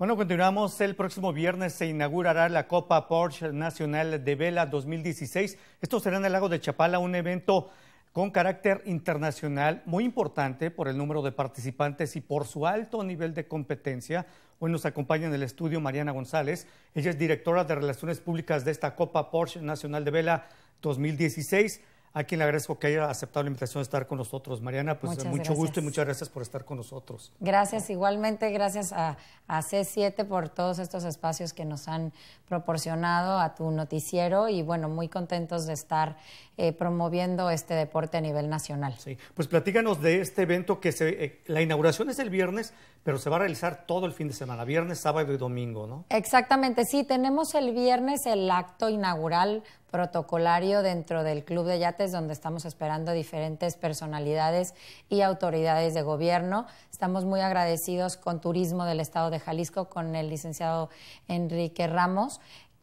Bueno, continuamos. El próximo viernes se inaugurará la Copa Porsche Nacional de Vela 2016. Esto será en el lago de Chapala, un evento con carácter internacional muy importante por el número de participantes y por su alto nivel de competencia. Hoy nos acompaña en el estudio Mariana González. Ella es directora de Relaciones Públicas de esta Copa Porsche Nacional de Vela 2016 a quien le agradezco que haya aceptado la invitación de estar con nosotros. Mariana, pues mucho gusto y muchas gracias por estar con nosotros. Gracias, igualmente gracias a, C7 por todos estos espacios que nos han proporcionado a tu noticiero y bueno, muy contentos de estar eh, promoviendo este deporte a nivel nacional. Sí, pues platícanos de este evento que se, eh, la inauguración es el viernes, pero se va a realizar todo el fin de semana, viernes, sábado y domingo, ¿no? Exactamente, sí, tenemos el viernes el acto inaugural protocolario dentro del Club de Yates, donde estamos esperando diferentes personalidades y autoridades de gobierno. Estamos muy agradecidos con Turismo del Estado de Jalisco, con el licenciado Enrique Ramos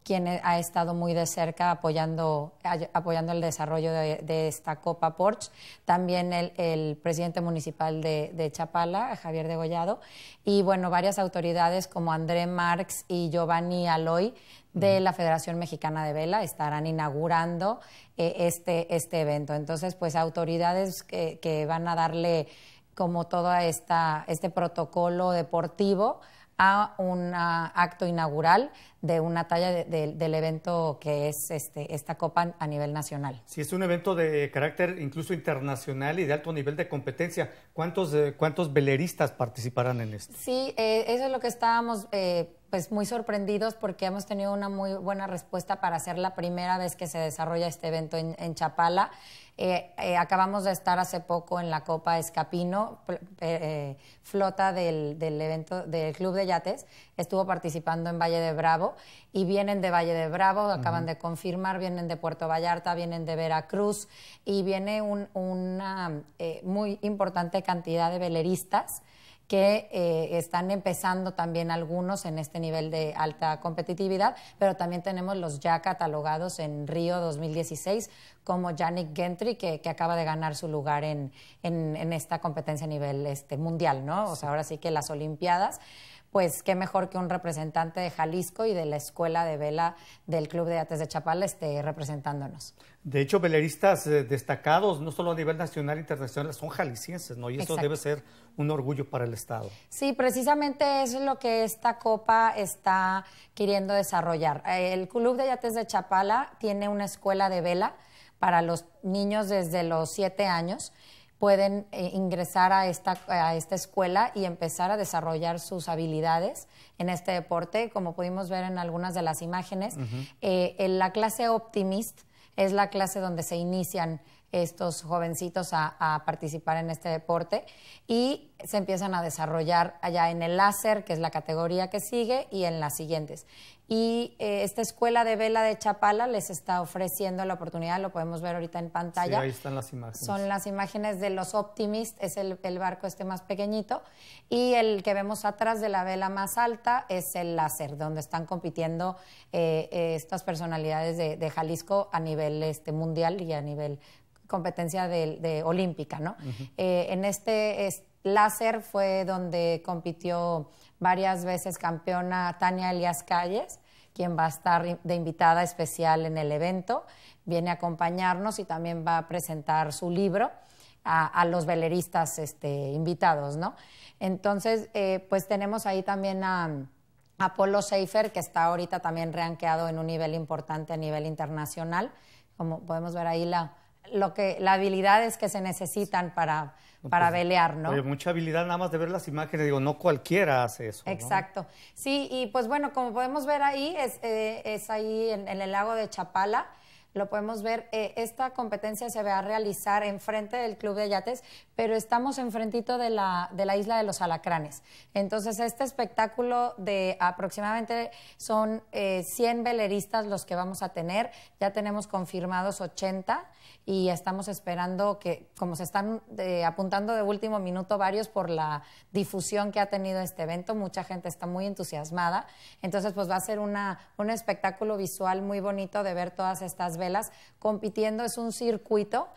quien ha estado muy de cerca apoyando, apoyando el desarrollo de, esta Copa Porsche. también el, presidente municipal de, Chapala, Javier de Degollado, y bueno, varias autoridades como André Marx y Giovanni Aloy de la Federación Mexicana de Vela estarán inaugurando eh, este, este evento. Entonces, pues autoridades que, van a darle como todo esta, este protocolo deportivo a un acto inaugural de una talla del evento que es este, esta copa a nivel nacional. Si es un evento de carácter incluso internacional y de alto nivel de competencia. ¿Cuántos, eh, cuántos veleristas participarán en esto? Sí, eh, eso es lo que estábamos eh, pues muy sorprendidos porque hemos tenido una muy buena respuesta para ser la primera vez que se desarrolla este evento en, Chapala. Eh, eh, acabamos de estar hace poco en la Copa Escapino, eh, flota del, evento del Club de Yates, estuvo participando en Valle de Bravo y vienen de Valle de Bravo, acaban de confirmar, vienen de Puerto Vallarta, vienen de Veracruz y viene una muy importante cantidad de veleristas que eh, están empezando también algunos en este nivel de alta competitividad, pero también tenemos los ya catalogados en Río 2016, como Yannick Gentry, que, acaba de ganar su lugar en, en, esta competencia a nivel este, mundial, ¿no? O sea, ahora sí que las Olimpiadas pues qué mejor que un representante de Jalisco y de la Escuela de Vela del Club de Yates de Chapala esté representándonos. De hecho, veleristas eh, destacados, no solo a nivel nacional e internacional, son jaliscienses, ¿no? Y eso debe ser un orgullo para el Estado. Sí, precisamente es lo que esta Copa está queriendo desarrollar. Eh, el Club de Yates de Chapala tiene una escuela de vela para los niños desde los 7 años pueden eh, ingresar a esta, a esta escuela y empezar a desarrollar sus habilidades en este deporte, como pudimos ver en algunas de las imágenes. Eh, en la clase Optimist es la clase donde se inician estos jovencitos a, participar en este deporte y se empiezan a desarrollar allá en el láser, que es la categoría que sigue, y en las siguientes. Y eh, esta escuela de vela de Chapala les está ofreciendo la oportunidad, lo podemos ver ahorita en pantalla. ahí están las imágenes. Son las imágenes de los Optimist, es el, barco este más pequeñito, y el que vemos atrás de la vela más alta es el láser, donde están compitiendo eh, eh, estas personalidades de, de Jalisco a nivel este, mundial y a nivel competencia de, olímpica, ¿no? Eh, en este, láser fue donde compitió varias veces campeona Tania Elias Calles, quien va a estar de invitada especial en el evento, viene a acompañarnos y también va a presentar su libro a, los veleristas este, invitados, ¿no? Entonces, eh, pues tenemos ahí también a Apolo Seifer, que está ahorita también reanqueado en un nivel importante a nivel internacional. Como podemos ver ahí, la, lo que, las habilidades que se necesitan para, pues, para velear, ¿no? mucha habilidad nada más de ver las imágenes, digo, no cualquiera hace eso. Exacto. Sí, y pues bueno, como podemos ver ahí, es, eh, es ahí en, el lago de Chapala lo podemos ver, eh, esta competencia se va a realizar enfrente del Club de Yates, pero estamos enfrentito de la, de la isla de los alacranes. Entonces, este espectáculo de aproximadamente son 100 eh, veleristas los que vamos a tener, ya tenemos confirmados 80 y estamos esperando que, como se están eh, apuntando de último minuto varios por la difusión que ha tenido este evento, mucha gente está muy entusiasmada, entonces pues va a ser una, un espectáculo visual muy bonito de ver todas estas veleristas, compitiendo. Es un circuito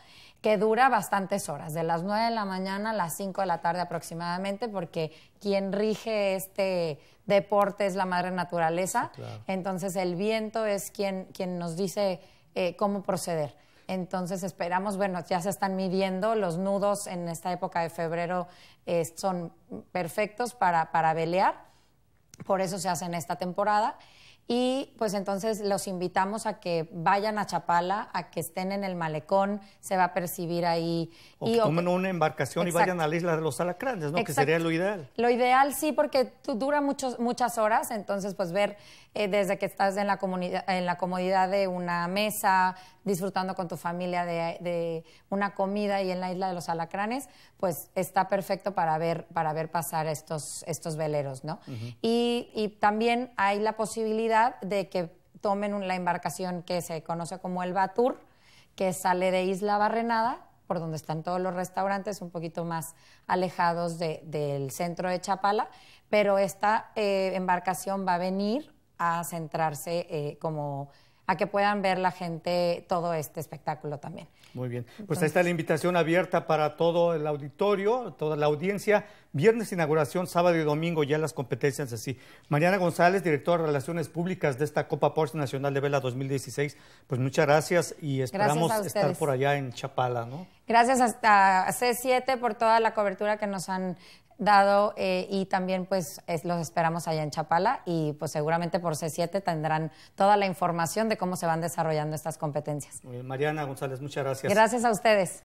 que dura bastantes horas, de las 9 de la mañana a las 5 de la tarde aproximadamente, porque quien rige este deporte es la madre naturaleza, entonces el viento es quien, quien nos dice eh, cómo proceder. Entonces esperamos, bueno, ya se están midiendo, los nudos en esta época de febrero eh, son perfectos para, para velear, por eso se hacen esta temporada. Y pues entonces los invitamos a que vayan a Chapala, a que estén en el malecón, se va a percibir ahí. O y, que tomen una embarcación y vayan a la isla de los alacranes, ¿no? Que sería lo ideal. Lo ideal sí, porque tú, dura muchos, muchas horas, entonces pues ver eh, desde que estás en la, comunidad, en la comodidad de una mesa, disfrutando con tu familia de, una comida y en la isla de los alacranes, pues está perfecto para ver, para ver pasar estos, estos veleros, ¿no? y también hay la posibilidad de que tomen la embarcación que se conoce como el Batur, que sale de Isla Barrenada, por donde están todos los restaurantes, un poquito más alejados del centro de Chapala, pero esta eh, embarcación va a venir a centrarse eh, como a que puedan ver la gente todo este espectáculo también. Muy bien, pues ahí está la invitación abierta para todo el auditorio, toda la audiencia. Viernes inauguración, sábado y domingo ya las competencias así. Mariana González, directora de Relaciones Públicas de esta Copa Porsche Nacional de Vela 2016, pues muchas gracias y esperamos estar por allá en Chapala, ¿no? Gracias a, C7 por toda la cobertura que nos han dado eh, y también pues los esperamos allá en Chapala y pues seguramente por C7 tendrán toda la información de cómo se van desarrollando estas competencias. Mariana González, muchas gracias. Gracias a ustedes.